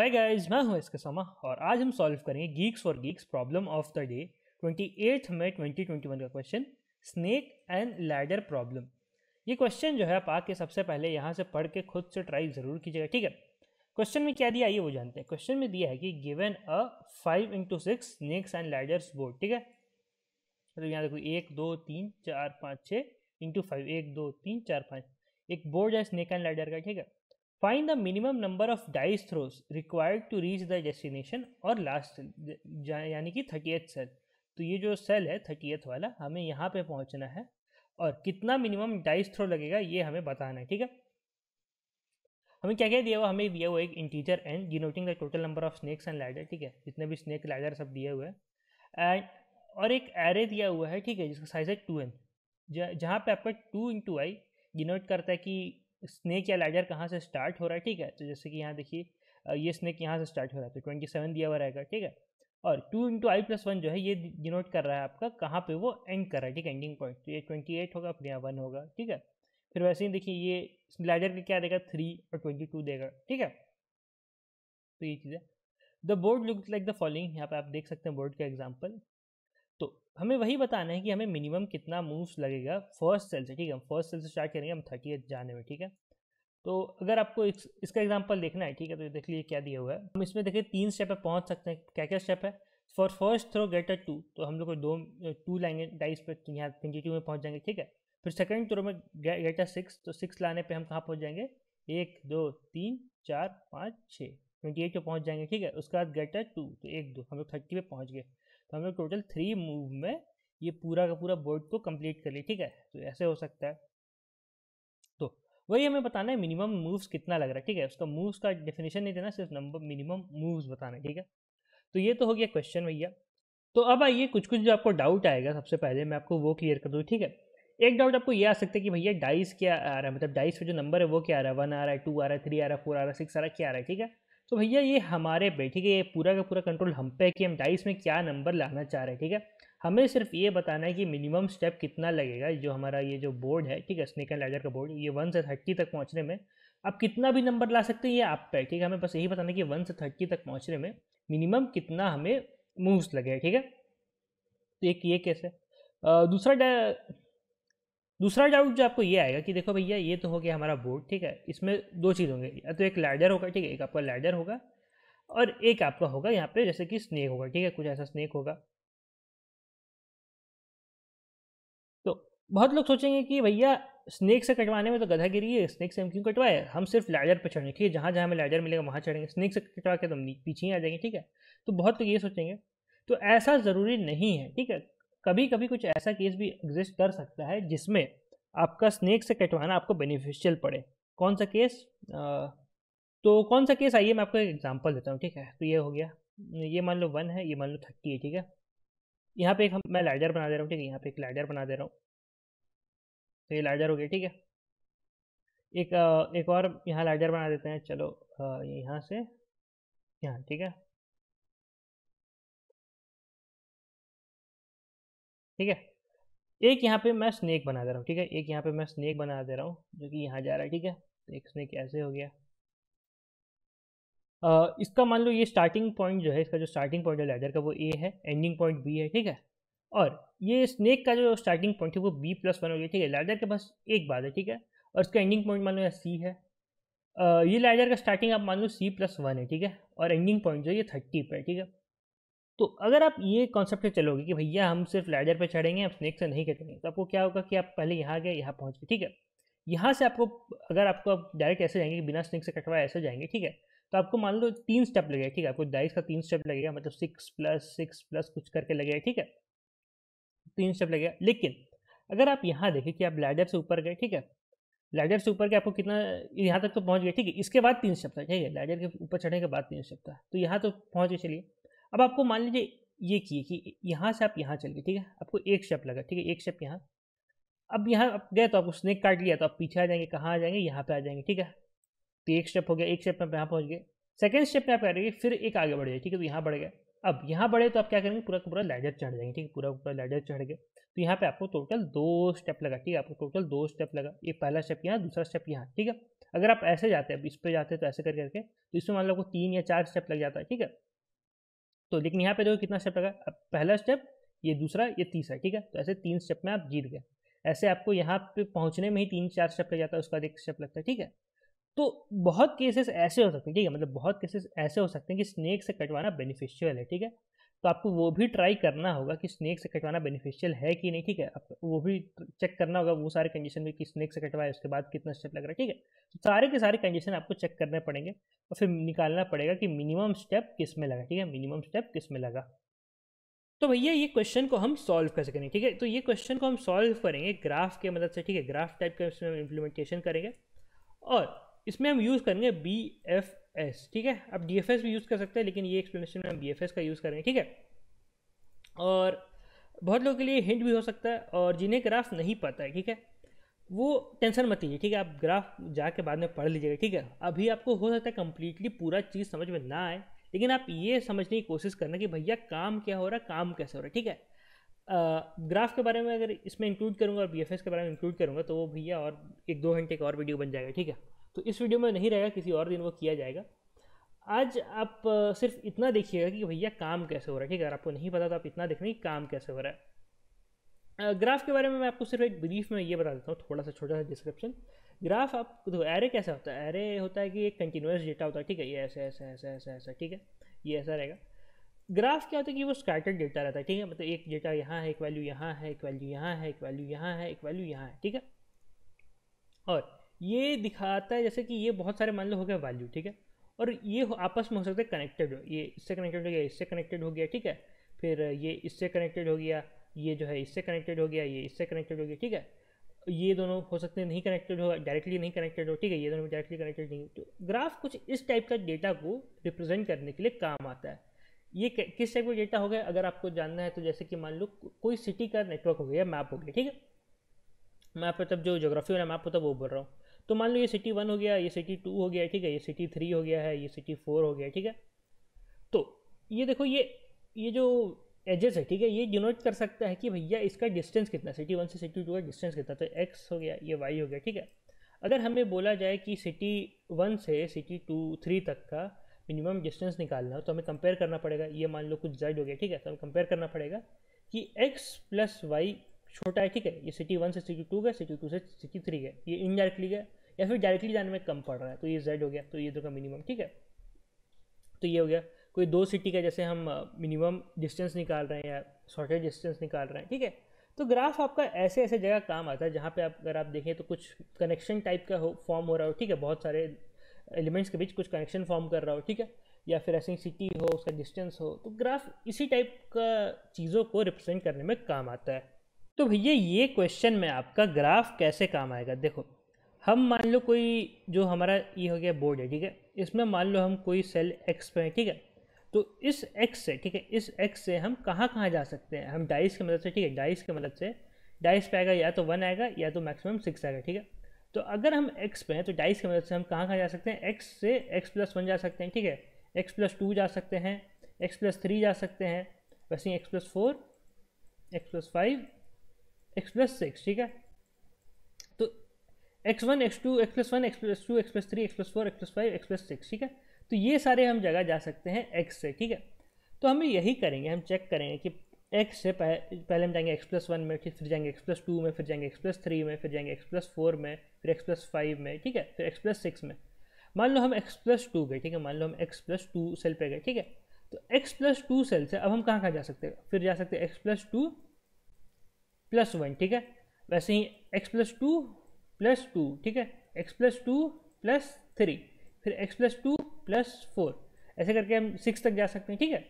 है गाइज मैं हूँ इसके समा और आज हम सॉल्व करेंगे geeks for geeks problem of the day twenty eighth में ट्वेंटी ट्वेंटी वन का question snake and ladder problem ये क्वेश्चन जो है आप आके सबसे पहले यहाँ से पढ़ के खुद से ट्राई ज़रूर कीजिएगा ठीक है क्वेश्चन में क्या दिया आइए वो जानते हैं क्वेश्चन में दिया है कि given a five into six snakes and ladders board ठीक है तो यहाँ देखो एक दो तीन चार पाँच छः इंटू फाइव एक दो तीन चार पाँच एक बोर्ड है स्नेक एंड लैडर का ठीक है find the minimum number of dice throws required to reach the destination और लास्ट यानी कि थर्टीथ सेल तो ये जो सेल है थर्टीथ वाला हमें यहाँ पे पहुँचना है और कितना मिनिमम डाइस थ्रो लगेगा ये हमें बताना है ठीक है हमें क्या क्या दिया हुआ हमें दिया हुआ एक integer and denoting the total number of snakes and ladder ठीक है जितने भी स्नैक लैडर सब दिए हुए हैं एंड और एक एरे दिया हुआ है ठीक है जिसका साइज है टू एन जहाँ पे आपका टू इंटू आई डिनोट करता है कि स्नैक या लैडर कहाँ से स्टार्ट हो रहा है ठीक है तो जैसे कि यहाँ देखिए ये स्नैक यहाँ से स्टार्ट हो रहा है तो ट्वेंटी सेवन दिया हुआ रहेगा ठीक है और two into I plus one जो है ये डिनोट कर रहा है आपका कहाँ पे वो एंड कर रहा है ठीक है एंडिंग पॉइंट तो ये ट्वेंटी एट होगा फिर यहाँ वन होगा ठीक है फिर वैसे ही देखिए ये लैडर का क्या देगा थ्री और ट्वेंटी टू देगा ठीक है तो ये चीज़ें the board look like the following यहाँ पे आप देख सकते हैं बोर्ड का एग्जाम्पल हमें वही बताना है कि हमें मिनिमम कितना मूव्स लगेगा फर्स्ट सेल से ठीक है हम फर्स्ट सेल से स्टार्ट करेंगे हम थर्टी एट जाने में ठीक है तो अगर आपको इस, इसका एग्जाम्पल देखना है ठीक है तो देख लीजिए क्या दिया हुआ है हम इसमें देखिए तीन स्टेप पर पहुँच सकते हैं क्या क्या स्टेप है for first throw get a two तो हम लोग को दो टू लाएंगे डाइस पर यहाँ ट्वेंटी टू में पहुँच जाएंगे ठीक है फिर सेकेंड थ्रो में गेट अ सिक्स तो सिक्स लाने पर हम कहाँ पहुँच जाएंगे एक दो तीन चार पाँच छः ट्वेंटी एट पे पहुँच जाएंगे ठीक है उसके बाद गेट अ टू तो एक दो हम लोग थर्टी पे पहुँच गए तो हमें टोटल थ्री मूव में ये पूरा का पूरा बोर्ड को कंप्लीट कर लिया ठीक है तो ऐसे हो सकता है तो वही हमें बताना है मिनिमम मूव्स कितना लग रहा है ठीक है उसका मूव्स का डेफिनेशन नहीं देना सिर्फ नंबर मिनिमम मूव्स बताना ठीक है तो ये तो हो गया क्वेश्चन भैया तो अब आइए कुछ कुछ जो आपको डाउट आएगा सबसे पहले मैं आपको वो क्लियर कर दूँ ठीक है एक डाउट आपको ये आ सकता है कि भैया डाइस क्या आ रहा है मतलब डाइस का जो नंबर है वो क्या आ रहा है वन आ रहा है टू आ रहा है थ्री आ रहा है फोर आ रहा है सिक्स आ रहा है क्या आ रहा है ठीक है तो भैया ये हमारे पे ठीक है ये पूरा का पूरा कंट्रोल हम पे है कि हम डाइस में क्या नंबर लाना चाह रहे हैं ठीक है हमें सिर्फ ये बताना है कि मिनिमम स्टेप कितना लगेगा जो हमारा ये जो बोर्ड है ठीक है स्नेक एंड लैडर का बोर्ड ये वन से थर्टी तक पहुँचने में आप कितना भी नंबर ला सकते हैं ये आप पे ठीक है हमें बस यही बताना है कि वन से थर्टी तक पहुँचने में मिनिमम कितना हमें मूव्स लगेगा ठीक है तो एक ये कैसे दूसरा दूसरा डाउट जो आपको ये आएगा कि देखो भैया ये तो हो गया हमारा बोर्ड ठीक है इसमें दो चीज़ होंगे या तो एक लैडर होगा ठीक है एक आपका लैडर होगा और एक आपका होगा यहाँ पे जैसे कि स्नेक होगा ठीक है कुछ ऐसा स्नेक होगा तो बहुत लोग सोचेंगे कि भैया स्नेक से कटवाने में तो गधा गिरी है स्नेक से हम क्यों कटवाए हम सिर्फ लैडर पर चढ़ेंगे ठीक है जहाँ जहाँ हमें लैडर मिलेगा वहाँ चढ़ेंगे स्नेक से कटवा के तो हम पीछे ही आ जाएंगे ठीक है तो बहुत लोग ये सोचेंगे तो ऐसा ज़रूरी नहीं है ठीक है कभी कभी कुछ ऐसा केस भी एग्जिस्ट कर सकता है जिसमें आपका स्नेक से कटवाना आपको बेनिफिशियल पड़े कौन सा केस आ, तो कौन सा केस आइए मैं आपको एक एग्जांपल देता हूँ ठीक है तो ये हो गया ये मान लो वन है ये मान लो थर्टी है ठीक है यहाँ पे एक हम मैं लाइडर बना दे रहा हूँ ठीक है यहाँ पे एक लाइडर बना दे रहा हूँ तो ये लाइडर हो गया ठीक है एक एक और यहाँ लाइडर बना देते हैं चलो यहाँ से यहाँ ठीक है ठीक है एक यहाँ पे मैं स्नेक बना दे रहा हूँ ठीक है एक यहाँ पे मैं स्नेक बना दे रहा हूँ जो कि यहाँ जा रहा है ठीक है तो एक स्नेक ऐसे हो गया आ, इसका मान लो ये स्टार्टिंग पॉइंट जो है इसका जो स्टार्टिंग पॉइंट है लेदर का वो ए है एंडिंग पॉइंट बी है ठीक है और ये स्नेक का जो स्टार्टिंग पॉइंट है वो बी प्लस वन हो गया ठीक है लैडर के पास एक बात है ठीक है और इसका एंडिंग पॉइंट मान लो यहाँ सी है आ, ये लैडर का स्टार्टिंग आप मान लो सी प्लस वन है ठीक है और एंडिंग पॉइंट जो है ये थर्टी पर है ठीक है तो अगर आप ये कॉन्सेप्ट से चलोगे कि भैया हम सिर्फ लैडर पर चढ़ेंगे आप स्नेक से नहीं कटेंगे तो आपको क्या होगा कि आप पहले यहाँ गए यहाँ पहुँच गए ठीक है यहाँ से आपको अगर आपको आप डायरेक्ट ऐसे जाएंगे कि बिना स्नेक से कटवाए ऐसे जाएंगे ठीक है तो आपको मान लो तीन स्टेप लगेगा ठीक है आपको डाइस का तीन स्टेप लगेगा मतलब सिक्स प्लस सिक्स प्लस कुछ करके लगेगा ठीक है तीन स्टेप लगेगा लेकिन अगर आप यहाँ देखें कि आप लैडर से ऊपर गए ठीक है लैडर से ऊपर के आपको कितना यहाँ तक तो पहुँच गए ठीक है इसके बाद तीन स्टेप था ठीक है लैडर के ऊपर चढ़ने के बाद तीन स्टेप था तो यहाँ तो पहुँच गए चलिए अब आपको मान लीजिए ये किए कि यहाँ से आप यहाँ चल गए ठीक है आपको एक स्टेप लगा ठीक है एक स्टेप यहाँ अब यहाँ आप गए तो आपको स्नेक काट लिया तो आप पीछे आ जाएंगे कहाँ आ जाएंगे यहाँ पे आ जाएंगे ठीक है तो एक स्टेप हो गया एक स्टेप में आप यहाँ पहुँच गए सेकेंड स्टेप में आप करेंगे फिर एक आगे बढ़ जाए ठीक है तो यहाँ बढ़ गया अब यहाँ बढ़े तो आप क्या करेंगे पूरा पूरा लैडर चढ़ जाएंगे ठीक है पूरा पूरा लैडर चढ़ गए तो यहाँ पे आपको टोटल दो स्टेप लगा ठीक है आपको टोटल दो स्टेप लगा ये पहला स्टेप यहाँ दूसरा स्टेप यहाँ ठीक है अगर आप ऐसे जाते हैं अब इस पर जाते हैं तो ऐसे कर करके तो इसमें मान लो आपको तीन या चार स्टेप लग जाता है ठीक है तो लेकिन यहाँ पे देखो कितना स्टेप लगा अब पहला स्टेप ये दूसरा ये तीसरा ठीक है तो ऐसे तीन स्टेप में आप जीत गए ऐसे आपको यहाँ पे पहुँचने में ही तीन चार स्टेप लग जाता है उसका एक स्टेप लगता है ठीक है तो बहुत केसेस ऐसे हो सकते हैं ठीक है मतलब बहुत केसेस ऐसे हो सकते हैं कि स्नेक से कटवाना बेनिफिशियल है ठीक है तो आपको वो भी ट्राई करना होगा कि स्नैक से कटवाना बेनिफिशियल है कि नहीं ठीक है आप वो भी चेक करना होगा वो सारे कंडीशन में कि स्नैक से कटवाए उसके बाद कितना स्टेप लग रहा है ठीक है तो सारे के सारे कंडीशन आपको चेक करने पड़ेंगे और फिर निकालना पड़ेगा कि मिनिमम स्टेप किस में लगा ठीक है मिनिमम स्टेप किस में लगा तो भैया ये क्वेश्चन को हम सॉल्व कर सकेंगे ठीक है तो ये क्वेश्चन को हम सॉल्व करेंगे ग्राफ के मदद से ठीक है ग्राफ टाइप का इसमें हम इम्प्लीमेंटेशन करेंगे और इसमें हम यूज़ करेंगे बी एफ एस ठीक है आप डी भी यूज़ कर सकते हैं लेकिन ये एक्सप्लेनेशन में हम बी का यूज़ करें ठीक है और बहुत लोगों के लिए हिंट भी हो सकता है और जिन्हें ग्राफ नहीं पता है ठीक है वो टेंशन मत लीजिए ठीक है आप ग्राफ जाके बाद में पढ़ लीजिएगा ठीक है अभी आपको हो सकता है कम्प्लीटली पूरा चीज़ समझ में ना आए लेकिन आप ये समझने की कोशिश करना कि भैया काम क्या हो रहा है काम कैसे हो रहा है ठीक है ग्राफ के बारे में अगर इसमें इंक्लूड करूँगा और बी के बारे में इंक्लूड करूँगा तो वो भैया और एक दो घंटे का और वीडियो बन जाएगा ठीक है तो इस वीडियो में नहीं रहेगा किसी और दिन वो किया जाएगा आज आप सिर्फ इतना देखिएगा कि भैया काम कैसे हो रहा है ठीक है अगर आपको नहीं पता तो आप इतना देख रहे हैं काम कैसे हो रहा है ग्राफ के बारे में मैं आपको सिर्फ एक ब्रीफ में ये बता देता हूँ थोड़ा सा छोटा सा डिस्क्रिप्शन ग्राफ आप देखो एरे कैसा होता है एरे होता है कि एक कंटिन्यूस डेटा होता है ठीक है ये ऐसे ऐसा ऐसा ऐसा ऐसा ठीक है ये ऐसा रहेगा ग्राफ क्या होता है कि वो स्कैटर्ड डेटा रहता है ठीक है मतलब एक डेटा यहाँ है एक वैल्यू यहाँ है एक वैल्यू यहाँ है एक वैल्यू यहाँ है एक वैल्यू यहाँ है ठीक है और ये दिखाता है जैसे कि ये बहुत सारे मान लो हो गया वैल्यू ठीक है और ये आपस में हो सकता है कनेक्टेड हो ये इससे कनेक्टेड हो गया इससे कनेक्टेड हो गया ठीक है फिर ये इससे कनेक्टेड हो गया ये जो है इससे कनेक्टेड हो गया ये इससे कनेक्टेड हो गया ठीक है ये दोनों हो सकते हैं नहीं कनेक्टेड हो डायरेक्टली नहीं कनेक्टेड हो ठीक है ये दोनों डायरेक्टली कनेक्टेड नहीं तो ग्राफ कुछ इस टाइप का डेटा को रिप्रेजेंट करने के लिए काम आता है ये किस टाइप का डेटा हो गया अगर आपको जानना है तो जैसे कि मान लो कोई सिटी का नेटवर्क हो गया मैप हो गया ठीक है मैप मतलब जो जोग्राफी वाला मैप होता है वो बोल रहा हूँ तो मान लो ये सिटी वन हो गया ये सिटी टू हो गया ठीक है ये सिटी थ्री हो गया है ये सिटी फोर हो गया ठीक है तो ये देखो ये ये जो एजेस है ठीक है ये डिनोट कर सकता है कि भैया इसका डिस्टेंस कितना सिटी वन से सिटी टू का डिस्टेंस कितना तो एक्स हो गया ये वाई हो गया ठीक है अगर हमें बोला जाए कि सिटी वन से सिटी टू थ्री तक का मिनिमम डिस्टेंस निकालना हो तो हमें कंपेयर करना पड़ेगा ये मान लो कुछ जेड हो गया ठीक है तो हमें कंपेयर करना पड़ेगा कि एक्स प्लस वाई छोटा है ठीक है ये सिटी वन से सिटी टू गए सिटी टू से सिटी थ्री गए ये इनडायरेक्टली गए या फिर डायरेक्टली जाने में कम पड़ रहा है तो ये जेड हो गया तो ये इधर का मिनिमम ठीक है तो ये हो गया कोई दो सिटी का जैसे हम मिनिमम डिस्टेंस निकाल रहे हैं या शॉर्टेज डिस्टेंस निकाल रहे हैं ठीक है तो ग्राफ आपका ऐसे ऐसे जगह काम आता है जहाँ पे आप अगर आप देखें तो कुछ कनेक्शन टाइप का हो फॉर्म हो रहा हो ठीक है बहुत सारे एलिमेंट्स के बीच कुछ कनेक्शन फॉर्म कर रहा हो ठीक है या फिर ऐसी सिटी हो उसका डिस्टेंस हो तो ग्राफ इसी टाइप का चीज़ों को रिप्रेजेंट करने में काम आता है तो भैया ये क्वेश्चन में आपका ग्राफ कैसे काम आएगा देखो हम मान लो कोई जो हमारा ये e हो गया बोर्ड है ठीक है इसमें मान लो हम कोई सेल एक्स पे हैं ठीक है तो इस एक्स से ठीक है इस एक्स से हम कहाँ कहाँ जा सकते हैं हम डाइस की मदद से ठीक है डाइस की मदद से डाइस पे आएगा या तो वन आएगा या तो मैक्सिमम सिक्स आएगा ठीक है तो अगर हम एक्स पे हैं तो डाइस की मदद से हम कहाँ कहाँ जा सकते हैं एक्स से एक्स प्लस वन जा सकते हैं ठीक है एक्स प्लस टू जा सकते हैं एक्स प्लस थ्री जा सकते हैं वैसे ही X plus four X plus five X plus six ठीक है तो X one X two X plus one X plus two X plus three X plus four X plus five X plus six ठीक है तो ये सारे हम जगह जा सकते हैं एक्स से ठीक है तो हम यही करेंगे हम चेक करेंगे कि एक्स से पहले पहले हम जाएंगे x प्लस वन में फिर जाएंगे x प्लस टू में फिर जाएंगे x प्लस थ्री में फिर जाएंगे x प्लस फोर में फिर x प्लस फाइव में ठीक है फिर x प्लस सिक्स में मान लो हम एक्स प्लस टू गए ठीक है मान लो हम एक्स प्लस टू सेल पे गए ठीक है तो एक्स प्लस टू सेल से अब हम कहाँ कहाँ जा सकते हैं फिर जा सकते हैं x plus two plus one ठीक है वैसे ही X plus two plus two ठीक है X plus two plus three फिर X plus two plus four ऐसे करके हम सिक्स तक जा सकते हैं ठीक है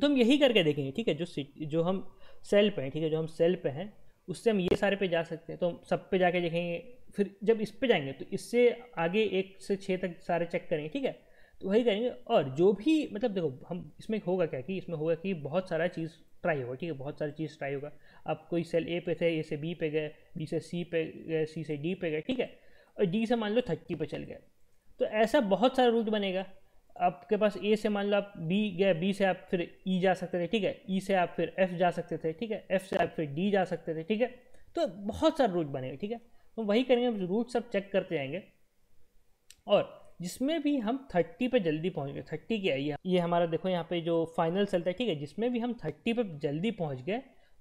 तो हम यही करके देखेंगे ठीक है जो जो हम सेल पे हैं ठीक है जो हम सेल पे हैं उससे हम ये सारे पे जा सकते हैं तो हम सब पे जाके देखेंगे फिर जब इस पे जाएंगे तो इससे आगे एक से छः तक सारे चेक करेंगे ठीक है तो वही करेंगे और जो भी मतलब देखो हम इसमें होगा क्या कि इसमें होगा कि बहुत सारा चीज़ ट्राई होगा ठीक है बहुत सारी चीज़ ट्राई होगा आप कोई सेल ए पे थे ए से बी पे गए बी से सी पे गए सी से डी पे गए ठीक है और डी से मान लो थर्टी पे चल गए तो ऐसा बहुत सारा रूट बनेगा आपके पास ए से मान लो आप बी गए बी से आप फिर ई e जा सकते थे ठीक है ई e से आप फिर एफ जा सकते थे ठीक है एफ से आप फिर डी जा सकते थे ठीक है तो बहुत सारे रूट बनेगा ठीक है तो वही करेंगे रूट सब चेक करते जाएंगे और जिसमें भी हम थर्टी पे जल्दी पहुंच गए थर्टी क्या है ये हमारा देखो यहाँ पे जो फाइनल चलता है ठीक है जिसमें भी हम थर्टी पे जल्दी पहुंच गए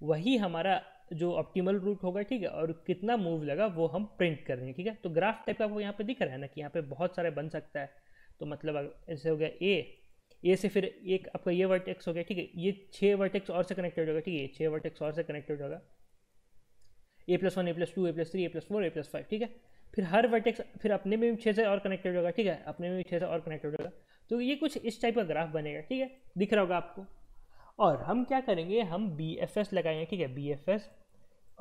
वही हमारा जो ऑप्टिमल रूट होगा ठीक है और कितना मूव लगा वो हम प्रिंट कर रहे हैं ठीक है तो ग्राफ टाइप का वो यहाँ पे दिख रहा है ना कि यहाँ पे बहुत सारे बन सकता है तो मतलब ऐसे हो गया ए ए से फिर एक आपका ये वर्टेक्स हो गया ठीक है ये छः वर्टेक्स और से कनेक्टेड होगा ठीक है छः वर्टेक्स और से कनेक्टेड होगा A plus one A plus two A plus three A plus four A plus five ठीक है फिर हर वर्टेक्स फिर अपने में भी छः से और कनेक्टेड होगा ठीक है अपने में भी छः से और कनेक्टेड होगा तो ये कुछ इस टाइप का ग्राफ बनेगा ठीक है दिख रहा होगा आपको और हम क्या करेंगे हम बी एफ एस लगाएंगे ठीक है बी एफ एस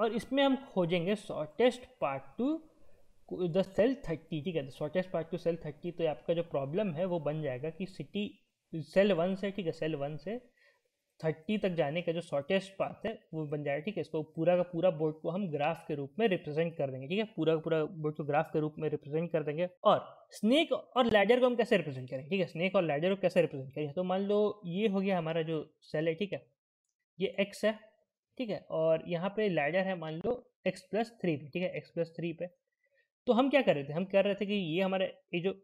और इसमें हम खोजेंगे shortest path to the cell thirty ठीक है the shortest path to cell thirty तो आपका जो प्रॉब्लम है वो बन जाएगा कि सिटी सेल वन से ठीक है सेल वन से थर्टी तक जाने का जो शॉर्टेस्ट पाथ है वो बन जाएगा ठीक है इसको पूरा का पूरा बोर्ड को हम ग्राफ के रूप में रिप्रेजेंट कर देंगे ठीक है पूरा का पूरा बोर्ड को ग्राफ के रूप में रिप्रेजेंट कर देंगे और स्नेक और लैडर को हम कैसे रिप्रेजेंट करेंगे ठीक है स्नेक और लैडर को कैसे रिप्रेजेंट करेंगे तो मान लो ये हो गया हमारा जो सेल है ठीक है ये एक्स है ठीक है और यहाँ पे लैडर है मान लो एक्स प्लस थ्री पे ठीक है एक्स प्लस थ्री पे तो हम क्या कर रहे थे हम कह रहे थे कि ये हमारा ये जो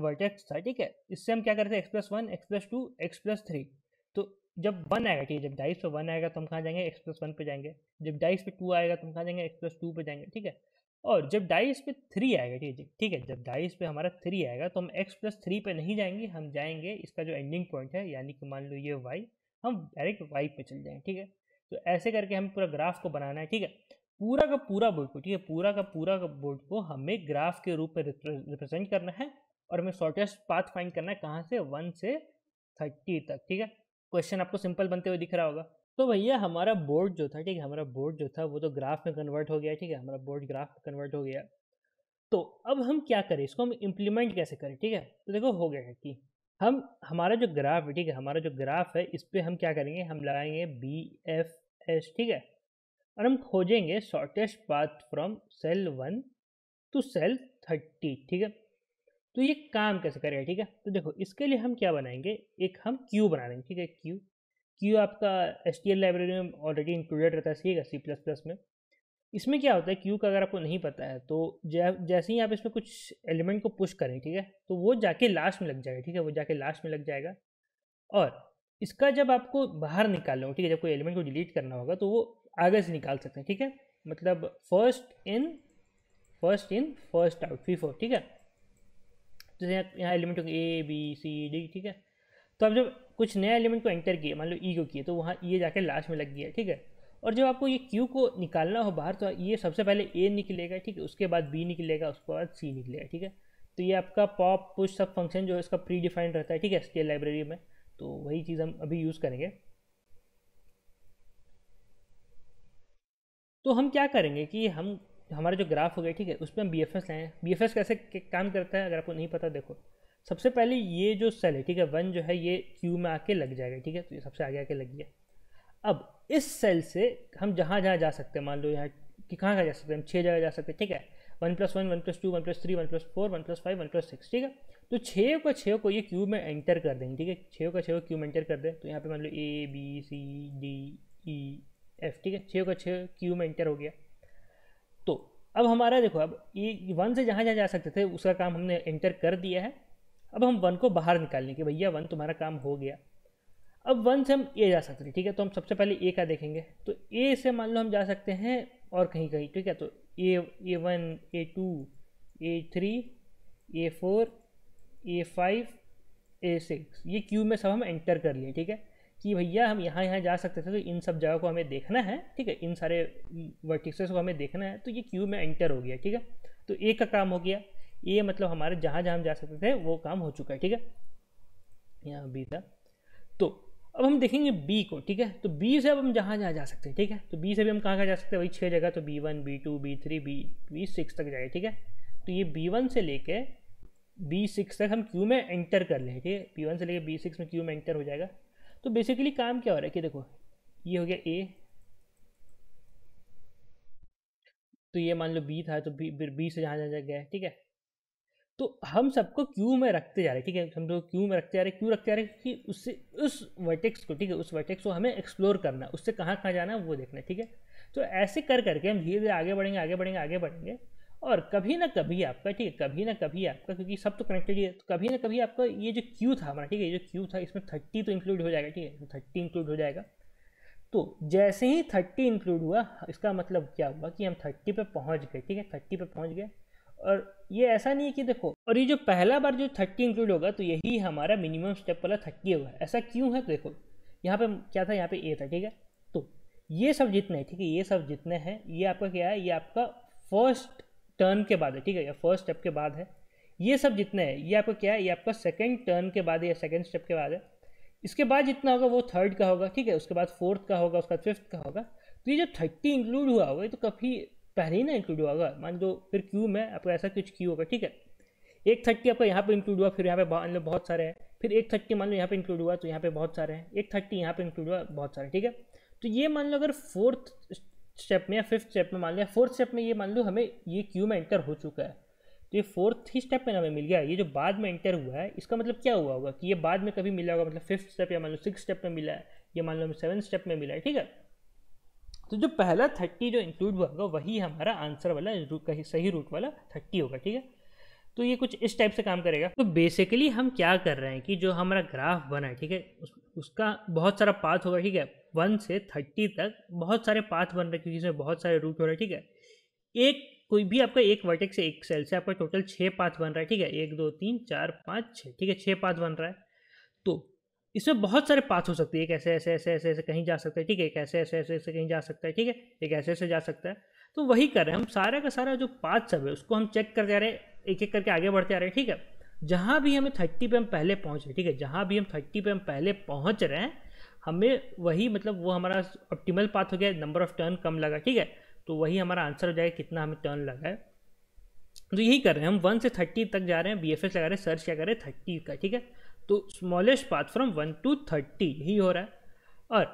वर्टेक्स था ठीक है इससे हम क्या कर रहे थे X plus one X plus two X plus three जब वन आएगा ठीक है जब डाइस पे वन आएगा तो हम कहाँ जाएंगे एक्स प्लस वन पे जाएंगे जब डाइस पे टू आएगा तो हम कहाँ जाएंगे एक्स प्लस टू पे जाएंगे ठीक है और जब डाइस पे थ्री आएगा ठीक है ठीक है जब डाइस पे हमारा थ्री आएगा तो हम एक्स प्लस थ्री पर नहीं जाएंगे हम जाएंगे इसका जो एंडिंग पॉइंट है यानी कि मान लो ये वाई हम डायरेक्ट वाई पर चल जाएँगे ठीक है तो ऐसे करके हमें पूरा ग्राफ को बनाना है ठीक है पूरा का पूरा बोर्ड को ठीक है पूरा का पूरा बोर्ड को हमें ग्राफ के रूप में रिप्रेजेंट करना है और हमें शॉर्टेस्ट पाथ फाइंड करना है कहाँ से वन से थर्टी तक ठीक है क्वेश्चन आपको सिंपल बनते हुए दिख रहा होगा तो भैया हमारा बोर्ड जो था ठीक है हमारा बोर्ड जो था वो तो ग्राफ में कन्वर्ट हो गया ठीक है हमारा बोर्ड ग्राफ में कन्वर्ट हो गया तो अब हम क्या करें इसको हम इम्प्लीमेंट कैसे करें ठीक है तो देखो हो गया कि हम हमारा जो ग्राफ है ठीक है हमारा जो ग्राफ है इस पर हम क्या करेंगे हम लगाएंगे बी एफ एस ठीक है और हम खोजेंगे shortest path from cell one to cell thirty ठीक है तो ये काम कैसे करेगा ठीक है तो देखो इसके लिए हम क्या बनाएंगे एक हम क्यू बना देंगे ठीक है क्यू क्यू आपका एस लाइब्रेरी में ऑलरेडी इंक्लूडेड रहता है सीखेगा सी प्लस प्लस में इसमें क्या होता है क्यू का अगर आपको नहीं पता है तो जैसे ही आप इसमें कुछ एलिमेंट को पुश करें ठीक है तो वो जाके लास्ट में लग जाएगा ठीक है वो जाके लास्ट में लग जाएगा और इसका जब आपको बाहर निकालना हो ठीक है जब कोई एलिमेंट को डिलीट करना होगा तो वो आगे से निकाल सकते हैं ठीक है मतलब first in first in first out FIFO ठीक है जैसे यहाँ यहाँ एलिमेंट होंगे ए बी सी डी ठीक है तो आप जब कुछ नया एलिमेंट को एंटर किए मान लो ई को किए तो वहाँ ये जाकर लास्ट में लग गया ठीक है और जब आपको ये क्यू को निकालना हो बाहर तो ये सबसे पहले ए निकलेगा ठीक है उसके बाद बी निकलेगा उसके बाद सी निकलेगा ठीक है तो ये आपका पॉप पुश सब फंक्शन जो है इसका प्री डिफाइंड रहता है ठीक है स्केल लाइब्रेरी में तो वही चीज़ हम अभी यूज़ करेंगे तो हम क्या करेंगे कि हम हमारा जो ग्राफ हो गया ठीक है उसमें हम बी एफ एस लाएँ बी एफ एस कैसे काम करता है अगर आपको नहीं पता देखो सबसे पहले ये जो सेल है ठीक है वन जो है ये क्यू में आके लग जाएगा ठीक है तो ये सबसे आगे आके लग गया अब इस सेल से हम जहाँ जहाँ जा सकते हैं मान लो यहाँ कि कहाँ कहाँ जा सकते हैं हम छः जगह जा सकते हैं ठीक है one plus one one plus two one plus three one plus four one plus five one plus six ठीक है तो छः को छः को ये क्यूब में एंटर कर देंगे ठीक है छः का छः को क्यूब में एंटर कर दें तो यहाँ पे मान लो A B C D E F ठीक है छः का छः क्यूब में एंटर हो गया तो अब हमारा देखो अब ये वन से जहाँ जहाँ जा सकते थे उसका काम हमने एंटर कर दिया है अब हम वन को बाहर निकालने के भैया वन तुम्हारा काम हो गया अब वन से हम ए जा सकते थे ठीक है तो हम सबसे पहले ए का देखेंगे तो ए से मान लो हम जा सकते हैं और कहीं कहीं ठीक है तो A A one A two A three A four A five A six ये क्यू में सब हम एंटर कर लिए ठीक है कि भैया हम यहाँ यहाँ जा सकते थे तो इन सब जगह को हमें देखना है ठीक है इन सारे वर्टिक्सेस को हमें देखना है तो ये क्यू में एंटर हो गया ठीक है तो ए का काम हो गया ए मतलब हमारे जहाँ जहाँ हम जा सकते थे वो काम हो चुका है ठीक है यहाँ बी था तो अब हम देखेंगे बी को ठीक है तो बी से अब हम जहाँ जहाँ जा सकते हैं ठीक है तो बी से भी हम कहाँ कहाँ जा सकते हैं वही छः जगह तो B one B two B three B B six तक जाएगा ठीक है तो ये बी वन से लेके बी सिक्स तक हम क्यू में एंटर कर लें ठीक है बी वन से लेके बी सिक्स में क्यू में एंटर हो जाएगा तो बेसिकली काम क्या हो रहा है कि देखो ये हो गया ए तो ये मान लो बी था तो बी बी से जहाँ जहाँ गया ठीक है तो हम सबको क्यू में रखते जा रहे हैं ठीक है हम लोग क्यू में रखते जा रहे हैं क्यों रखते जा रहे हैं कि उससे उस वर्टेक्स को ठीक है उस वर्टेक्स को हमें एक्सप्लोर करना उससे कहाँ कहाँ जाना है वो देखना है ठीक है तो ऐसे कर करके हम धीरे धीरे आगे बढ़ेंगे आगे बढ़ेंगे आगे बढ़ेंगे और कभी ना कभी आपका ठीक है कभी ना कभी आपका क्योंकि सब तो कनेक्टेड ही है तो कभी ना कभी आपका ये जो क्यू था हमारा ठीक है ये जो क्यू था इसमें थर्टी तो इंक्लूड हो जाएगा ठीक है थर्टी इंक्लूड हो जाएगा तो जैसे ही थर्टी इंक्लूड हुआ इसका मतलब क्या हुआ कि हम थर्टी पे पहुंच गए ठीक है थर्टी पे पहुंच गए और ये ऐसा नहीं है कि देखो और ये जो पहला बार जो थर्टी इंक्लूड होगा तो यही हमारा मिनिमम स्टेप वाला थर्टी होगा ऐसा क्यों है तो देखो यहाँ पे क्या था यहाँ पे ए था ठीक है तो ये सब जितने ठीक है ये सब जितने हैं ये आपका क्या है ये आपका फर्स्ट टर्न के बाद है ठीक है या फर्स्ट स्टेप के बाद है ये सब जितने हैं ये आपका क्या है ये आपका सेकेंड टर्न के बाद है या सेकेंड स्टेप के बाद है इसके बाद जितना होगा वो थर्ड का होगा ठीक है उसके बाद फोर्थ का होगा उसके बाद फिफ्थ का होगा तो ये जो थर्टी इंक्लूड हुआ होगा ये तो काफ़ी पहले ही ना इंक्लूड हुआ होगा मान लो फिर क्यू में आपका ऐसा कुछ क्यू होगा ठीक है एक थर्टी आपका यहाँ पे इंक्लूड हुआ फिर यहाँ पे मान लो बहुत सारे हैं फिर एक थर्टी मान लो यहाँ पे इंक्लूड हुआ तो यहाँ पे बहुत सारे हैं एक थर्टी यहाँ पे इंक्लूड हुआ बहुत सारे ठीक है तो ये मान लो अगर फोर्थ स्टेप में या फिफ्थ स्टेप में मान लिया फोर्थ स्टेप में ये मान लो हमें ये क्यू में एंटर हो चुका है तो ये फोर्थ ही स्टेप में हमें मिल गया ये जो बाद में एंटर हुआ है इसका मतलब क्या हुआ होगा कि ये बाद में कभी मिला होगा मतलब फिफ्थ स्टेप या मान लो सिक्स स्टेप में मिला है ये मान लो हमें सेवन स्टेप में मिला है ठीक है तो जो पहला थर्टी जो इंक्लूड हुआ होगा वही हमारा आंसर वाला कहीं सही रूट वाला थर्टी होगा ठीक है तो ये कुछ इस टाइप से काम करेगा तो बेसिकली हम क्या कर रहे हैं कि जो हमारा ग्राफ बना है ठीक है उस, उसका बहुत सारा पाथ होगा ठीक है वन से थर्टी तक बहुत सारे पाथ बन रहे हैं क्योंकि इसमें बहुत सारे रूट हो रहे हैं ठीक है एक कोई भी आपका एक वर्टेक्स से एक सेल से आपका टोटल छः पाथ बन रहा है ठीक है एक दो तीन चार पाँच छः ठीक है छः पाथ बन रहा है तो इसमें बहुत सारे पाथ हो सकते हैं एक ऐसे ऐसे ऐसे ऐसे ऐसे कहीं जा सकता है ठीक है एक ऐसे ऐसे ऐसे ऐसे कहीं जा सकता है ठीक है एक ऐसे ऐसे जा सकता है तो वही कर रहे हैं हम सारा का सारा जो पाथ सब है उसको हम चेक करते आ रहे हैं एक एक करके आगे बढ़ते आ रहे हैं ठीक है जहाँ भी हमें थर्टी पे हम पहले पहुँच रहे ठीक है जहाँ भी हम थर्टी पे हम पहले पहुँच रहे हैं हमें वही मतलब वो हमारा ऑप्टिमल पाथ हो गया नंबर ऑफ टर्न कम लगा ठीक है तो वही हमारा आंसर हो जाएगा कितना हमें टर्न लगा है तो यही कर रहे हैं हम वन से थर्टी तक जा रहे हैं बी लगा रहे हैं सर्च क्या कर रहे हैं थर्टी का ठीक है तो smallest path from one to thirty यही हो रहा है और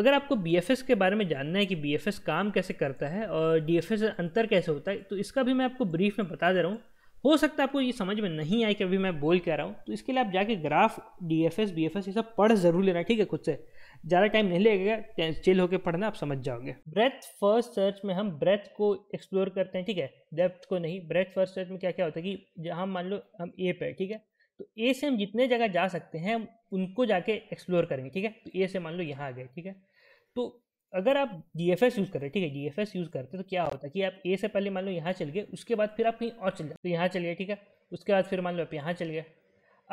अगर आपको बी के बारे में जानना है कि बी काम कैसे करता है और डी अंतर कैसे होता है तो इसका भी मैं आपको ब्रीफ में बता दे रहा हूँ हो सकता है आपको ये समझ में नहीं आए कि अभी मैं बोल कह रहा हूँ तो इसके लिए आप जाके graph D F S B F S ये सब पढ़ जरूर लेना ठीक है खुद से ज़्यादा टाइम नहीं लगेगा चिल होकर पढ़ना आप समझ जाओगे ब्रेथ फर्स्ट सर्च में हम ब्रेथ को एक्सप्लोर करते हैं ठीक है डेप्थ को नहीं ब्रेथ फर्स्ट सर्च में क्या क्या होता है कि जहाँ मान लो हम ए पे ठीक है तो ए से हम जितने जगह जा सकते हैं उनको जाके एक्सप्लोर करेंगे ठीक है तो ए से मान लो यहाँ आ गए ठीक है तो अगर आप जी एफ एस यूज़ करें ठीक है डी एफ एस यूज़ करते तो क्या होता है कि आप ए से पहले मान लो यहाँ चल गए उसके बाद फिर आप कहीं और चल जाए तो यहाँ चल गए ठीक है उसके बाद फिर मान लो आप यहाँ चल गए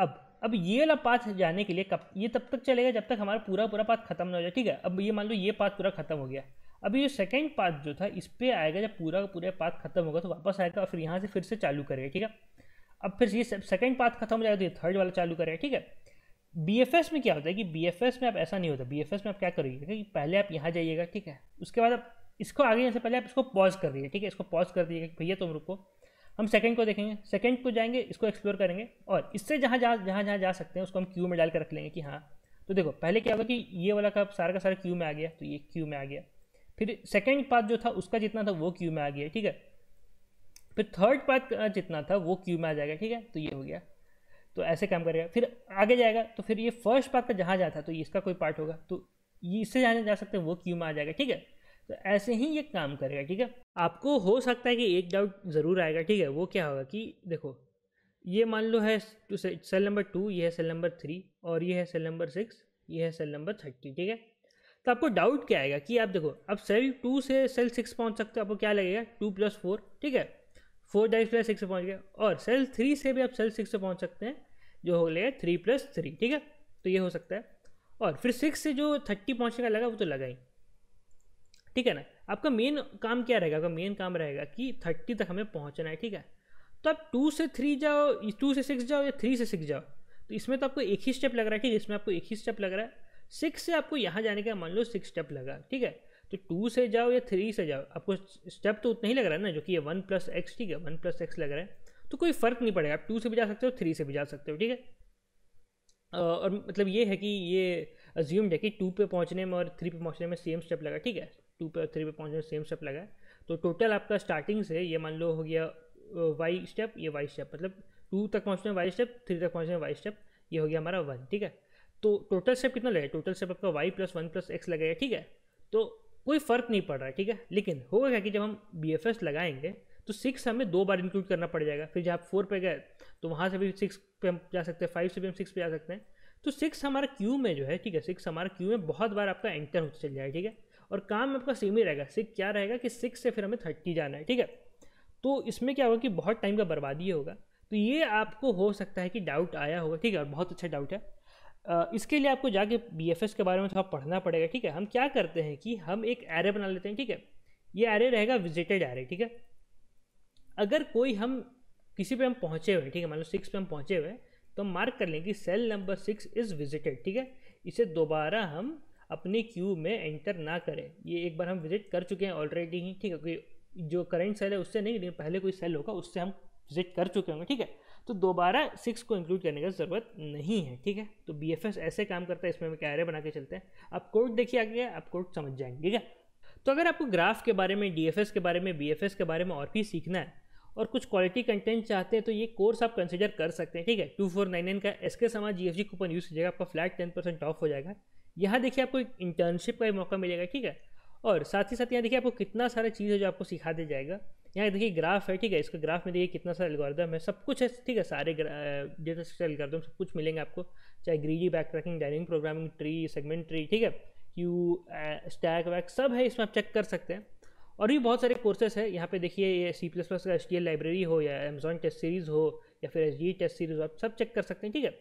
अब अब ये वाला पाथ जाने के लिए कब ये तब तक चलेगा जब तक हमारा पूरा पूरा पाथ खत्म ना हो जाए ठीक है अब ये मान लो ये पाथ पूरा खत्म हो गया अभी जो सेकेंड पाथ जो था इस पर आएगा जब पूरा पूरा पाथ खत्म होगा तो वापस आएगा और फिर यहाँ से फिर से चालू करेगा ठीक है अब फिर ये सेकेंड पाथ खत्म हो जाएगा तो ये थर्ड वाला चालू करेगा ठीक है बी एफ एस में क्या होता है कि बी एफ एस में आप ऐसा नहीं होता बी एफ एस में आप क्या करिएगा कि पहले आप यहाँ जाइएगा ठीक है उसके बाद आप इसको आगे जाने से पहले आप इसको पॉज कर दिए ठीक है इसको पॉज कर दीजिएगा भैया तुम रुको हम सेकंड को देखेंगे सेकंड को जाएंगे इसको एक्सप्लोर करेंगे और इससे जहाँ जहाँ जहाँ जहाँ जा सकते हैं उसको हम क्यू में डाल कर रख लेंगे कि हाँ तो देखो पहले क्या होगा कि ये वाला का सारा का सारा क्यू में आ गया तो ये क्यू में आ गया फिर सेकेंड पाथ जो था उसका जितना था वो क्यू में आ गया ठीक है फिर थर्ड पाथ जितना था वो क्यू में आ जाएगा ठीक है तो ये हो गया तो ऐसे काम करेगा फिर आगे जाएगा तो फिर ये फर्स्ट पार्ट का जहाँ जाता है तो इसका कोई पार्ट होगा तो ये इससे जाने जा सकते हैं वो क्यू में आ जाएगा ठीक है तो ऐसे ही ये काम करेगा ठीक है आपको हो सकता है कि एक डाउट ज़रूर आएगा ठीक है वो क्या होगा कि देखो ये मान लो है सेल नंबर टू ये है सेल नंबर थ्री और ये है सेल नंबर सिक्स ये है सेल नंबर थर्टी ठीक है तो आपको डाउट क्या आएगा कि आप देखो अब सेल टू से सेल सिक्स पहुंच सकते हो आपको क्या लगेगा टू प्लस फोर ठीक है फोर डाइव प्लस सिक्स से पहुँच गया और सेल थ्री से भी आप सेल सिक्स से पहुँच सकते हैं जो हो गया थ्री प्लस थ्री ठीक है तो ये हो सकता है और फिर सिक्स से जो थर्टी पहुँचने का लगा वो तो लगा ही ठीक है ना आपका मेन काम क्या रहेगा आपका मेन काम रहेगा कि थर्टी तक हमें पहुँचना है ठीक है तो आप टू से थ्री जाओ टू से सिक्स जाओ या थ्री से सिक्स जाओ तो इसमें तो आपको एक ही स्टेप लग रहा है ठीक है इसमें आपको एक ही स्टेप लग रहा है सिक्स से आपको यहाँ जाने का मान लो सिक्स स्टेप लगा ठीक है तो टू से जाओ या थ्री से जाओ आपको स्टेप तो उतना ही लग रहा है ना जो कि ये वन प्लस एक्स ठीक है वन प्लस एक्स लग रहा है तो कोई फ़र्क नहीं पड़ेगा आप टू से भी जा सकते हो थ्री से भी जा सकते हो ठीक है और मतलब ये है कि ये अज्यूम्ड है कि टू पे पहुंचने में और थ्री पे पहुंचने में सेम स्टेप लगा ठीक है टू पे और थ्री पे पहुंचने में सेम स्टेप लगा तो टोटल आपका स्टार्टिंग से ये मान लो हो गया वाई स्टेप ये वाई स्टेप मतलब टू तक पहुँचने में वाई स्टेप थ्री तक पहुँचने में वाई स्टेप ये हो गया हमारा वन ठीक है तो टोटल स्टेप कितना लगेगा टोटल स्टेप आपका Y plus one plus X लगेगा ठीक है तो कोई फ़र्क नहीं पड़ रहा है ठीक है लेकिन होगा क्या कि जब हम बी लगाएंगे तो सिक्स हमें दो बार इंक्लूड करना पड़ जाएगा फिर जहाँ आप फोर पे गए तो वहाँ से भी सिक्स पे हम जा सकते हैं फाइव से भी हम सिक्स पे जा सकते हैं तो सिक्स हमारा क्यू में जो है ठीक है सिक्स हमारा क्यू में बहुत बार आपका एंटर होता चल जाएगा ठीक है और काम आपका सेम ही रहेगा सिक्स क्या रहेगा कि सिक्स से फिर हमें थर्टी जाना है ठीक है तो इसमें क्या होगा कि बहुत टाइम का बर्बादी होगा तो ये आपको हो सकता है कि डाउट आया होगा ठीक है और बहुत अच्छा डाउट है इसके लिए आपको जाके बी के बारे में थोड़ा पढ़ना पड़ेगा ठीक है हम क्या करते हैं कि हम एक एरे बना लेते हैं ठीक है ये एरे रहेगा विजिटेड एरे ठीक है अगर कोई हम किसी पे हम पहुँचे हुए ठीक है मान लो सिक्स पे हम पहुँचे हुए तो हम मार्क कर लें कि cell number six is visited ठीक है इसे दोबारा हम अपने क्यू में एंटर ना करें ये एक बार हम विजिट कर चुके हैं ऑलरेडी ही ठीक है कोई जो करेंट सेल है उससे नहीं लेकिन पहले कोई सेल होगा उससे हम विजिट कर चुके होंगे ठीक है तो दोबारा सिक्स को इंक्लूड करने की ज़रूरत नहीं है ठीक है तो बी ऐसे काम करता है इसमें हम एक बना के चलते हैं आप कोर्ट देखिए आगे आप कोर्ट समझ जाएंगे ठीक है तो अगर आपको ग्राफ के बारे में डी के बारे में बी के बारे में और भी सीखना है और कुछ क्वालिटी कंटेंट चाहते हैं तो ये कोर्स आप कंसिडर कर सकते हैं ठीक है टू फोर नाइन नाइन का एस के समा G F G coupon use कीजिएगा आपका फ्लैट टेन परसेंट ऑफ हो जाएगा यहाँ देखिए आपको एक इंटर्नशिप का भी मौका मिलेगा ठीक है और साथ ही साथ यहाँ देखिए आपको कितना सारा चीज़ है जो आपको सिखा दिया जाएगा यहाँ देखिए ग्राफ है ठीक है इसका ग्राफ में देखिए कितना सारा एल्गोरिदम है सब कुछ है ठीक है सारे डेटा स्ट्रक्चर एल्गोरिदम सब कुछ मिलेंगे आपको चाहे greedy backtracking dynamic programming tree segment tree ठीक है क्यू स्टैक वैक सब है इसमें आप चेक कर सकते हैं और भी बहुत सारे कोर्सेस है यहाँ पे देखिए ये सी प्लस प्लस का एच लाइब्रेरी हो या अमेजोन टेस्ट सीरीज़ हो या फिर एच टेस्ट सीरीज़ हो आप सब चेक कर सकते हैं ठीक है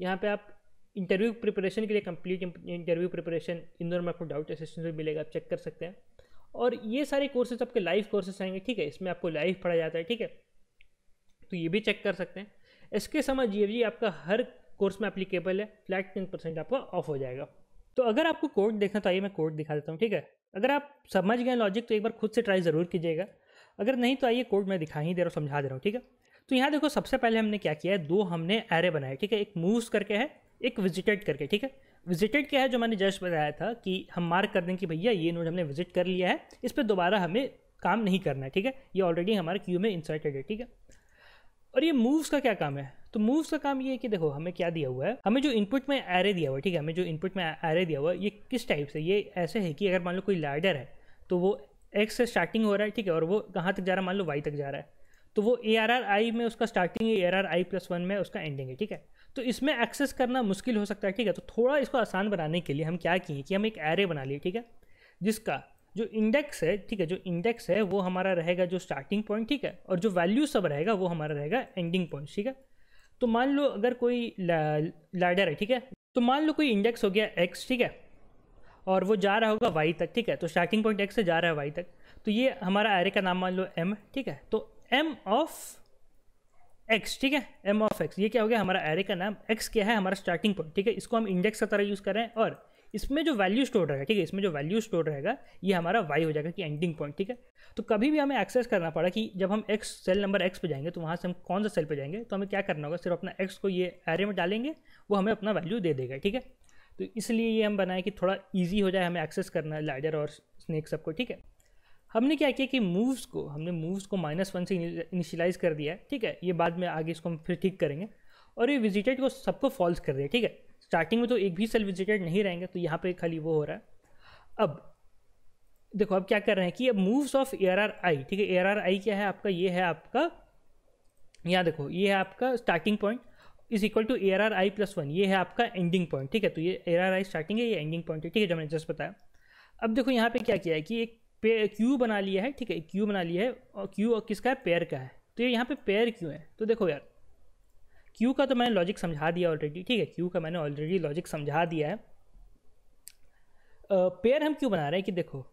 यहाँ पे आप इंटरव्यू प्रिपरेशन के लिए कंप्लीट इंटरव्यू प्रिपरेशन इन दोनों में आपको डाउट असिस्टेंस भी मिलेगा आप चेक कर सकते हैं और ये सारे कोर्सेज आपके लाइव कोर्सेज आएंगे ठीक है इसमें आपको लाइव पढ़ा जाता है ठीक है तो ये भी चेक कर सकते हैं इसके समझ जी आपका हर कोर्स में अप्लीकेबल है फ्लैट टेन परसेंट आपका ऑफ हो जाएगा तो अगर आपको कोड देखना तो आइए मैं कोड दिखा देता हूँ ठीक है अगर आप समझ गए लॉजिक तो एक बार खुद से ट्राई ज़रूर कीजिएगा अगर नहीं तो आइए कोड मैं दिखा ही दे रहा हूँ समझा दे रहा हूँ ठीक है तो यहाँ देखो सबसे पहले हमने क्या किया है दो हमने एरे बनाए ठीक है एक मूव्स करके है एक विजिटेड करके ठीक है विजिटेड क्या है जो मैंने जस्ट बताया था कि हम मार्क कर दें कि भैया ये नोट हमने विजिट कर लिया है इस पर दोबारा हमें काम नहीं करना है ठीक है ये ऑलरेडी हमारे क्यू में इंसर्टेड है ठीक है और ये मूव्स का क्या काम है तो मूव्स का काम ये है कि देखो हमें क्या दिया हुआ है हमें जो इनपुट में एरे दिया हुआ है ठीक है हमें जो इनपुट में एरे दिया हुआ है ये किस टाइप से ये ऐसे है कि अगर मान लो कोई लैडर है तो वो एक्स से स्टार्टिंग हो रहा है ठीक है और वो कहाँ तक जा रहा है मान लो वाई तक जा रहा है तो वो ए आर आर आई में उसका स्टार्टिंग है A R R I plus one में उसका एंडिंग है ठीक है तो इसमें एक्सेस करना मुश्किल हो सकता है ठीक है तो थोड़ा इसको आसान बनाने के लिए हम क्या किए कि हम एक एरे बना लिए ठीक है जिसका जो इंडेक्स है ठीक है जो इंडेक्स है वो हमारा रहेगा जो स्टार्टिंग पॉइंट ठीक है और जो वैल्यू सब रहेगा वो हमारा रहेगा एंडिंग पॉइंट ठीक है तो मान लो अगर कोई लैडर है ठीक है तो मान लो कोई इंडेक्स हो गया एक्स ठीक है और वो जा रहा होगा वाई तक ठीक है तो स्टार्टिंग पॉइंट एक्स से जा रहा है वाई तक तो ये हमारा एरे का नाम मान लो एम ठीक है तो एम ऑफ एक्स ठीक है एम ऑफ एक्स ये क्या हो गया हमारा एरे का नाम एक्स क्या है हमारा स्टार्टिंग पॉइंट ठीक है इसको हम इंडेक्स का तरह यूज़ कर रहे हैं और इसमें जो वैल्यू स्टोर रहेगा ठीक है इसमें जो वैल्यू स्टोर रहेगा ये हमारा वाई हो जाएगा कि एंडिंग पॉइंट ठीक है तो कभी भी हमें एक्सेस करना पड़ा कि जब हम एक्स सेल नंबर एक्स पे जाएंगे तो वहाँ से हम कौन सा सेल पे जाएंगे तो हमें क्या करना होगा सिर्फ अपना एक्स को ये एरे में डालेंगे वो हमें अपना वैल्यू दे देगा ठीक है तो इसलिए ये हम बनाए कि थोड़ा ईजी हो जाए हमें एक्सेस करना लाइडर और स्नेक सबको ठीक है हमने क्या किया कि मूव्स को हमने मूव्स को माइनस वन से इनिशियलाइज कर दिया है ठीक है ये बाद में आगे इसको हम फिर ठीक करेंगे और ये विजिटेड को सबको फॉल्स कर दिया ठीक है स्टार्टिंग में तो एक भी सेल विजिटेड नहीं रहेंगे तो यहाँ पे खाली वो हो रहा है अब देखो अब क्या कर रहे हैं कि अब moves of A R R I ठीक है ए आर आर आई क्या है आपका ये है आपका यहाँ देखो ये है आपका starting point is equal to A R R I plus one ये है आपका एंडिंग पॉइंट ठीक है तो ये A R R I starting है ये एंडिंग पॉइंट है ठीक है जो मैंने जस्ट बताया अब देखो यहाँ पे क्या किया है कि एक पे क्यू बना लिया है ठीक है क्यू बना लिया है और क्यू और किसका है पेयर का है तो ये यहाँ पे पेयर क्यों है तो देखो यार क्यू का तो मैंने लॉजिक समझा दिया ऑलरेडी ठीक है क्यू का मैंने ऑलरेडी लॉजिक समझा दिया है पेयर हम क्यों बना रहे हैं कि देखो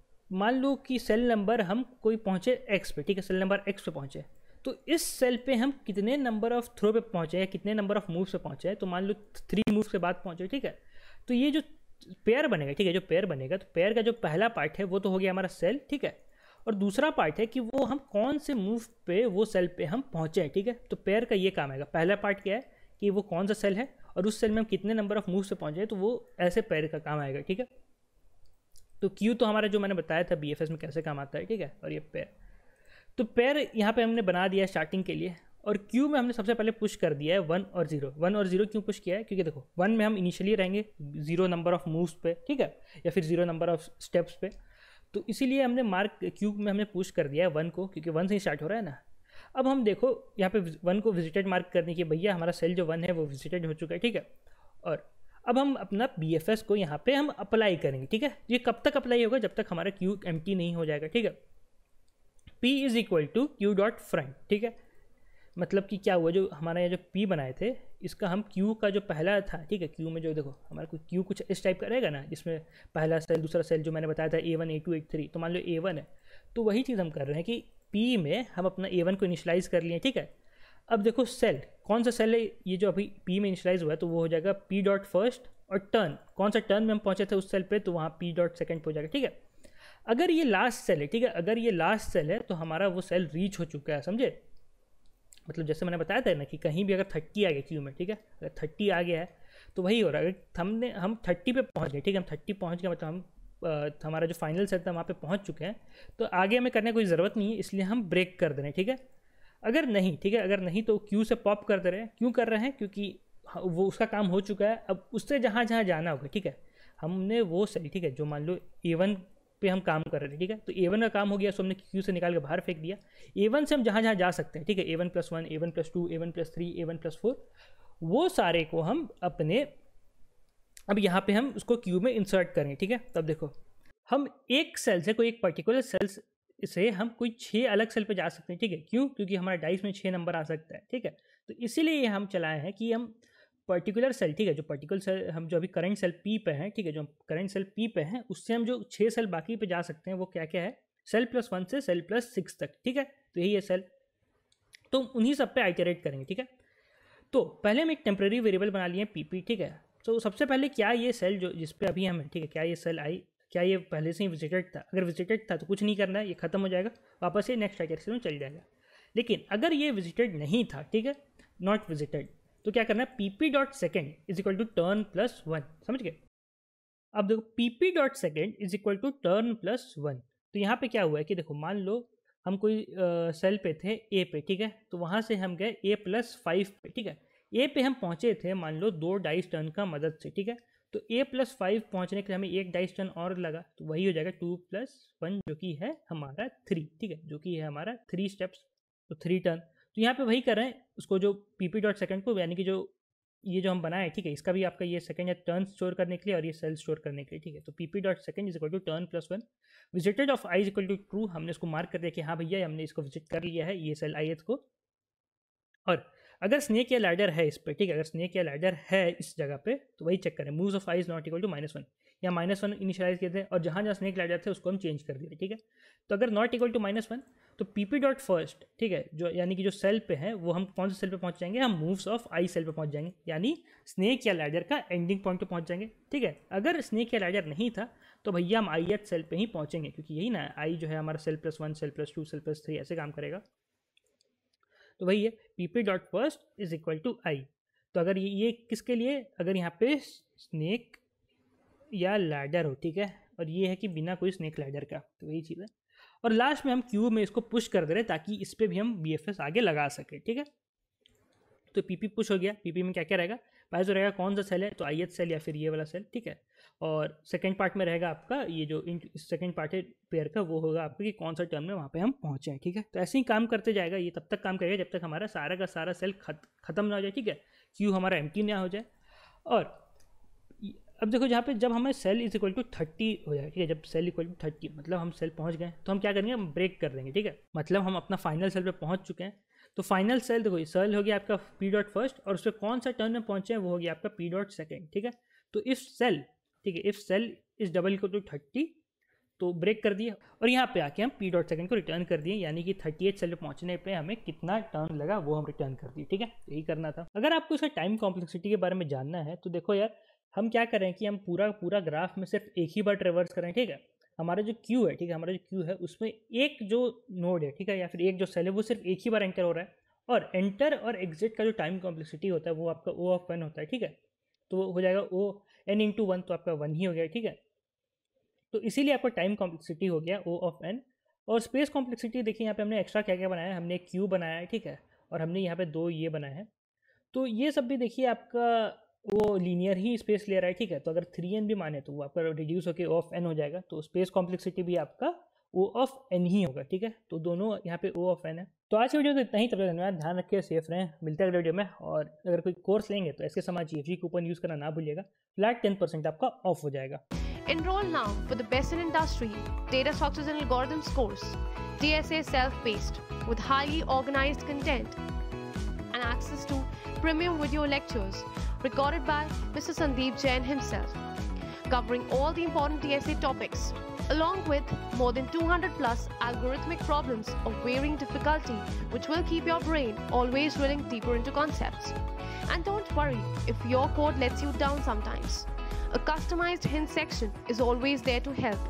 मान लो कि सेल नंबर हम कोई पहुँचे एक्स पे ठीक है सेल नंबर एक्स पे पहुँचे तो इस सेल पे हम कितने नंबर ऑफ थ्रो पे पहुँचे हैं कितने नंबर ऑफ मूव्स पे पहुँचे तो मान लो थ्री मूव्स के बाद पहुँचे ठीक है तो ये जो पेयर बनेगा ठीक है जो पेयर बनेगा तो पेयर का जो पहला पार्ट है वो तो हो गया हमारा सेल ठीक है और दूसरा पार्ट है कि वो हम कौन से मूव पे वो सेल पे हम पहुँचे ठीक है तो पेयर का ये काम आएगा पहला पार्ट क्या है कि वो कौन सा सेल है और उस सेल में हम कितने नंबर ऑफ मूव से पहुँचे तो वो ऐसे पेयर का काम आएगा ठीक है तो क्यू तो हमारा जो मैंने बताया था बी में कैसे काम आता है ठीक है और ये पेयर तो पेयर यहाँ पे हमने बना दिया स्टार्टिंग के लिए और क्यू में हमने सबसे पहले पुश कर दिया है वन और जीरो वन और जीरो क्यों पुश किया है क्योंकि देखो वन में हम इनिशियली रहेंगे जीरो नंबर ऑफ मूव्स पे ठीक है या फिर जीरो नंबर ऑफ स्टेप्स पे तो इसीलिए हमने मार्क क्यूब में हमने पुश कर दिया है वन को क्योंकि वन से ही स्टार्ट हो रहा है ना अब हम देखो यहाँ पे वन को विजिटेड मार्क करने की भैया हमारा सेल जो वन है वो विजिटेड हो चुका है ठीक है और अब हम अपना बी को यहाँ पे हम अप्लाई करेंगे ठीक है ये कब तक अप्लाई होगा जब तक हमारा क्यू एम नहीं हो जाएगा ठीक है P is equal to Q dot front ठीक है मतलब कि क्या हुआ जो हमारा ये जो पी बनाए थे इसका हम क्यू का जो पहला था ठीक है क्यू में जो देखो हमारा कोई क्यू कुछ इस टाइप का रहेगा ना जिसमें पहला सेल दूसरा सेल जो मैंने बताया था A one A two A three तो मान लो ए वन है तो वही चीज़ हम कर रहे हैं कि पी में हम अपना ए वन को इनिशलाइज़ कर लिए ठीक है अब देखो सेल कौन सा सेल है ये जो अभी पी में इनिशलाइज हुआ है तो वो हो जाएगा पी डॉट फर्स्ट और टर्न कौन सा टर्न में हम पहुँचे थे उस सेल पर तो वहाँ पी डॉट सेकेंड पे हो जाएगा ठीक है अगर ये लास्ट सेल है ठीक है अगर ये लास्ट सेल है तो हमारा वो सेल रीच हो चुका है समझे मतलब जैसे मैंने बताया था ना कि कहीं भी अगर थर्टी आ गया क्यू में ठीक है अगर थर्टी आ गया है तो वही हो रहा है अगर हमने हम थर्टी पे पहुंच गए ठीक है हम थर्टी पहुंच गए मतलब हम हमारा जो फाइनल सेट था वहाँ पे पहुंच चुके हैं तो आगे हमें करने कोई ज़रूरत नहीं है इसलिए हम ब्रेक कर दे रहे हैं ठीक है अगर नहीं ठीक है अगर नहीं तो क्यू से पॉप कर दे रहे हैं क्यों कर रहे हैं क्योंकि वो उसका काम हो चुका है अब उससे जहाँ जहाँ जाना होगा ठीक है हमने वो सही ठीक है जो मान लो ए वन पे हम काम कर रहे थे ठीक है तो ए वन का काम हो गया सो हमने क्यू से निकाल के बाहर फेंक दिया ए वन से हम जहाँ जहाँ जा सकते हैं ठीक है A one plus one A one plus two A one plus three A one plus four वो सारे को हम अपने अब यहाँ पे हम उसको क्यू में इंसर्ट करेंगे ठीक है तब देखो हम एक सेल से कोई एक पर्टिकुलर सेल से हम कोई छः अलग सेल पे जा सकते हैं ठीक है क्यों क्योंकि हमारा डाइस में छः नंबर आ सकता है ठीक है तो इसीलिए हम चलाए हैं कि हम पर्टिकुलर सेल ठीक है जो पर्टिकुलर सेल हम जो अभी करंट सेल पी पे हैं ठीक है जो हम करंट सेल पी पे हैं उससे हम जो छः सेल बाकी पे जा सकते हैं वो क्या क्या है सेल प्लस वन से सेल प्लस सिक्स तक ठीक है तो यही है सेल तो उन्हीं सब पे आइटरेट करेंगे ठीक है तो पहले हम एक टेम्प्रेरी वेरिएबल बना लिए पी पी ठीक है तो सबसे पहले क्या ये सेल जो जिस अभी हम हैं ठीक है क्या ये सेल आई क्या ये पहले से ही विजिटेड था अगर विजिटेड था तो कुछ नहीं करना है ये खत्म हो जाएगा वापस ये नेक्स्ट आइटरेशन में चल जाएगा लेकिन अगर ये विजिटेड नहीं था ठीक है नॉट विजिटेड तो क्या करना है PP dot second is equal to turn plus one समझ गए अब देखो PP dot second is equal to turn plus one तो यहाँ पे क्या हुआ है कि देखो मान लो हम कोई सेल पे थे ए पे ठीक है तो वहाँ से हम गए ए प्लस फाइव पे ठीक है ए पे हम पहुँचे थे मान लो दो डाइस टर्न का मदद से ठीक है तो ए प्लस फाइव पहुँचने के लिए हमें एक डाइस टर्न और लगा तो वही हो जाएगा टू प्लस वन जो कि है हमारा थ्री ठीक है जो कि है हमारा थ्री स्टेप्स तो थ्री टर्न तो यहाँ पे वही कर रहे हैं उसको जो पी पी डॉट सेकेंड को यानी कि जो ये जो हम बनाए ठीक है इसका भी आपका ये सेकंड या टर्न स्टोर करने के लिए और ये सेल स्टोर करने के लिए ठीक है तो P P dot second is equal to turn plus one visited of I is equal to true हमने इसको मार्क कर दिया कि हाँ भैया हमने इसको विजिट कर लिया है ये सेल आई को और अगर स्नेक या लैडर है इस पर ठीक है अगर स्नेक या लैडर है इस जगह पे तो वही चेक करें moves of I is not equal to minus one या माइनस वन इनिशियलाइज किए थे और जहाँ जहाँ स्नेक लैडर थे उसको हम चेंज कर दिए ठीक है तो अगर not equal to minus one तो पी पी डॉट फर्स्ट ठीक है जो यानी कि जो सेल पे है वो हम कौन से सेल पे पहुंच जाएंगे हम मूव्स ऑफ आई सेल पे पहुंच जाएंगे यानी स्नेक या लैडर का एंडिंग पॉइंट पे पहुंच जाएंगे ठीक है अगर स्नेक या लैडर नहीं था तो भैया हम आई एथ सेल पे ही पहुंचेंगे क्योंकि यही ना आई जो है हमारा cell plus one cell plus two cell plus three ऐसे काम करेगा तो भैया P P dot first is equal to I तो अगर ये ये किसके लिए अगर यहाँ पे स्नेक या लैडर हो ठीक है और ये है कि बिना कोई स्नेक लैडर का तो यही चीज़ है और लास्ट में हम क्यू में इसको पुश कर दे रहे हैं ताकि इस पर भी हम बी आगे लगा सकें ठीक है तो पीपी पुश हो गया पीपी में क्या क्या रहेगा जो तो रहेगा कौन सा सेल है तो आई सेल या फिर ये वाला सेल ठीक है और सेकेंड पार्ट में रहेगा आपका ये जो इन सेकेंड पार्ट है पेयर का वो होगा आपका कि कौन सा टर्म में वहाँ पे हम पहुँचे हैं ठीक है तो ऐसे ही काम करते जाएगा ये तब तक काम करेगा जब तक हमारा सारा का सारा सेल खत्म ना हो जाए ठीक है क्यू हमारा एम ना हो जाए और अब देखो यहाँ पे जब हमें cell is equal to thirty हो जाए ठीक है जब सेल इक्वल टू थर्टी मतलब हम सेल पहुँच गए तो हम क्या करेंगे हम ब्रेक कर देंगे ठीक है मतलब हम अपना फाइनल सेल पे पहुँच चुके हैं तो फाइनल सेल देखो सेल हो गया आपका पी डॉट फर्स्ट और उस पर कौन सा टर्न में पहुँचे हैं वो हो गया आपका पी डॉट सेकेंड ठीक है तो इफ़ सेल ठीक है if cell is double equal to thirty तो ब्रेक कर दिया और यहाँ पे आके हम पी डॉट सेकेंड को रिटर्न कर दिए यानी कि थर्टी एट सेल पे पहुँचने पे हमें कितना टर्न लगा वो हम रिटर्न कर दिए ठीक है यही करना था अगर आपको इसका टाइम कॉम्प्लेक्सिटी के बारे में जानना है तो देखो यार हम क्या करें कि हम पूरा पूरा ग्राफ में सिर्फ एक ही बार ट्रेवर्स करें ठीक है हमारा जो क्यू है ठीक है हमारा जो क्यू है उसमें एक जो नोड है ठीक है या फिर एक जो सेल है वो सिर्फ एक ही बार एंटर हो रहा है और एंटर और एग्जिट का जो टाइम कॉम्प्लेक्सिटी होता है वो आपका ओ ऑफ वन होता है ठीक है तो हो जाएगा ओ एन इंटू वन तो आपका वन ही हो गया ठीक है तो इसीलिए आपका टाइम कॉम्प्लेक्सिटी हो गया ओ ऑफ एन और स्पेस कॉम्प्लेक्सिटी देखिए यहाँ पे हमने एक्स्ट्रा क्या क्या बनाया है हमने क्यू बनाया है ठीक है और हमने यहाँ पे दो ये बनाए हैं तो ये सब भी देखिए आपका वो लीनियर ही स्पेस ले रहा है ठीक है तो अगर थ्री एन भी माने तो वो आपका रिड्यूस होकर ऑफ एन हो जाएगा तो स्पेस कॉम्प्लेक्सिटी भी आपका ओ ऑफ एन ही होगा ठीक है तो दोनों यहाँ पे ओ ऑफ एन है तो आज की वीडियो तो इतना ही तब तक धन्यवाद ध्यान रखिए सेफ रहें मिलते हैं अगले वीडियो में और अगर कोई कोर्स लेंगे तो ऐसे समाज जी एफ कूपन यूज़ करना ना भूलिएगा फ्लैट टेन परसेंट आपका ऑफ हो जाएगा Enroll now for the best in industry data structures and algorithms course, DSA self-paced with highly organized content and access to premium video lectures recorded by Mr. Sandeep Jain himself, covering all the important DSA topics, along with more than 200 plus algorithmic problems of varying difficulty, which will keep your brain always drilling deeper into concepts. And don't worry if your code lets you down sometimes. A customized hint section is always there to help.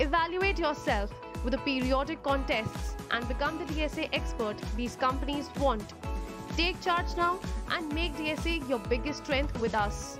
Evaluate yourself with the periodic contests and become the DSA expert these companies want Take charge now and make DSA your biggest strength with us.